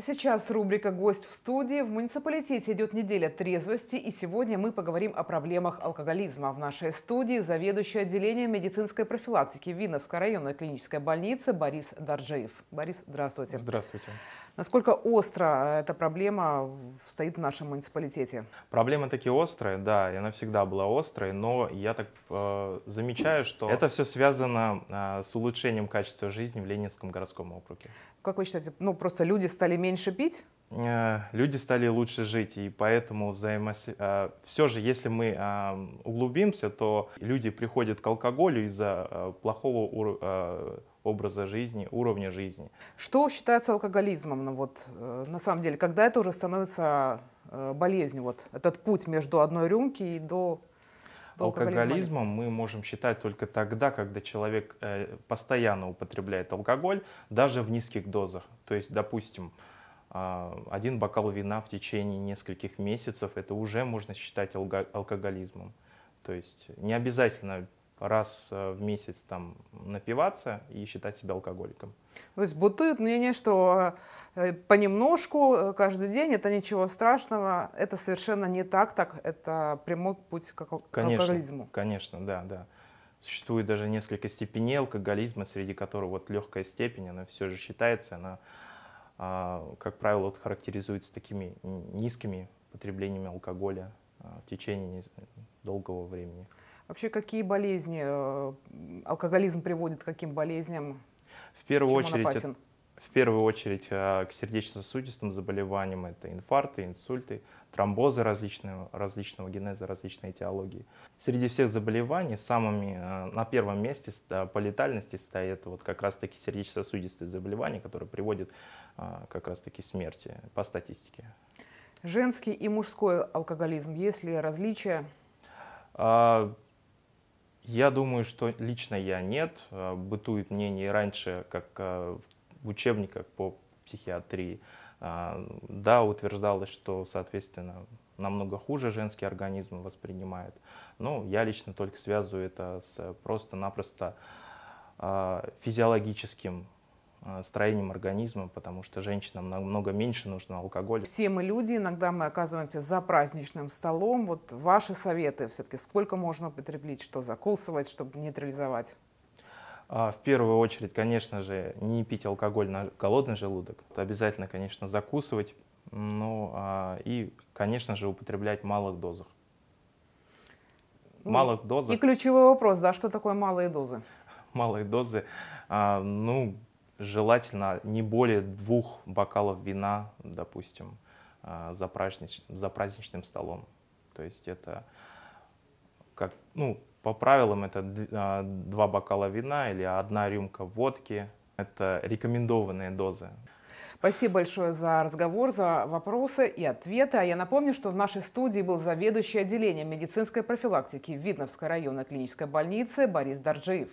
А сейчас рубрика «Гость в студии». В муниципалитете идет неделя трезвости, и сегодня мы поговорим о проблемах алкоголизма. В нашей студии заведующий отделением медицинской профилактики Виновской районной клинической больницы Борис Доржеев. Борис, здравствуйте. Здравствуйте. Насколько остро э, эта проблема стоит в нашем муниципалитете? Проблема такие острая, да, и она всегда была острой, но я так э, замечаю, что это все связано э, с улучшением качества жизни в Ленинском городском округе. Как вы считаете, ну просто люди стали меньше меньше пить? Э, люди стали лучше жить, и поэтому взаимосвязь... Э, Все же, если мы э, углубимся, то люди приходят к алкоголю из-за плохого ур... образа жизни, уровня жизни. Что считается алкоголизмом? Ну, вот, на самом деле, когда это уже становится болезнью, вот этот путь между одной рюмки и до алкоголизмом мы можем считать только тогда, когда человек постоянно употребляет алкоголь, даже в низких дозах. То есть, допустим, а, один бокал вина в течение нескольких месяцев, это уже можно считать алкоголизмом. То есть не обязательно раз э, в месяц там напиваться и считать себя алкоголиком. То есть бытует мнение, что э, понемножку э, каждый день это ничего страшного, это совершенно не так, так это прямой путь к, алк- конечно, к алкоголизму. Конечно, да, да. Существует даже несколько степеней алкоголизма, среди которых вот легкая степень, она все же считается, она а, как правило, характеризуется такими низкими потреблениями алкоголя а, в течение долгого времени. Вообще, какие болезни, э, алкоголизм приводит к каким болезням? В первую Чем очередь, в первую очередь э, к сердечно-сосудистым заболеваниям. Это инфаркты, инсульты, тромбозы различного, различного генеза, различной этиологии. Среди всех заболеваний самыми э, на первом месте э, по летальности стоят вот как раз-таки сердечно-сосудистые заболевания, которые приводят как раз-таки смерти по статистике. Женский и мужской алкоголизм, есть ли различия? А, я думаю, что лично я нет. Бытует мнение раньше, как в учебниках по психиатрии. А, да, утверждалось, что, соответственно, намного хуже женский организм воспринимает. Но ну, я лично только связываю это с просто-напросто а, физиологическим а, строением организма, потому что женщинам намного меньше нужно алкоголя. Все мы люди, иногда мы оказываемся за праздничным столом. Вот ваши советы все-таки, сколько можно употреблять, что закусывать, чтобы нейтрализовать? А в первую очередь, конечно же, не пить алкоголь на голодный желудок. Это обязательно, конечно, закусывать. Ну и, конечно же, употреблять в малых дозах. Ну, малых дозах. И ключевой вопрос, да, что такое малые дозы? Малые дозы, а, ну, желательно не более двух бокалов вина, допустим, за, празднич, за праздничным столом. То есть это как, ну, по правилам это а, два бокала вина или одна рюмка водки. Это рекомендованные дозы. Спасибо большое за разговор, за вопросы и ответы. А я напомню, что в нашей студии был заведующий отделением медицинской профилактики Видновской районной клинической больницы Борис Дарджиев.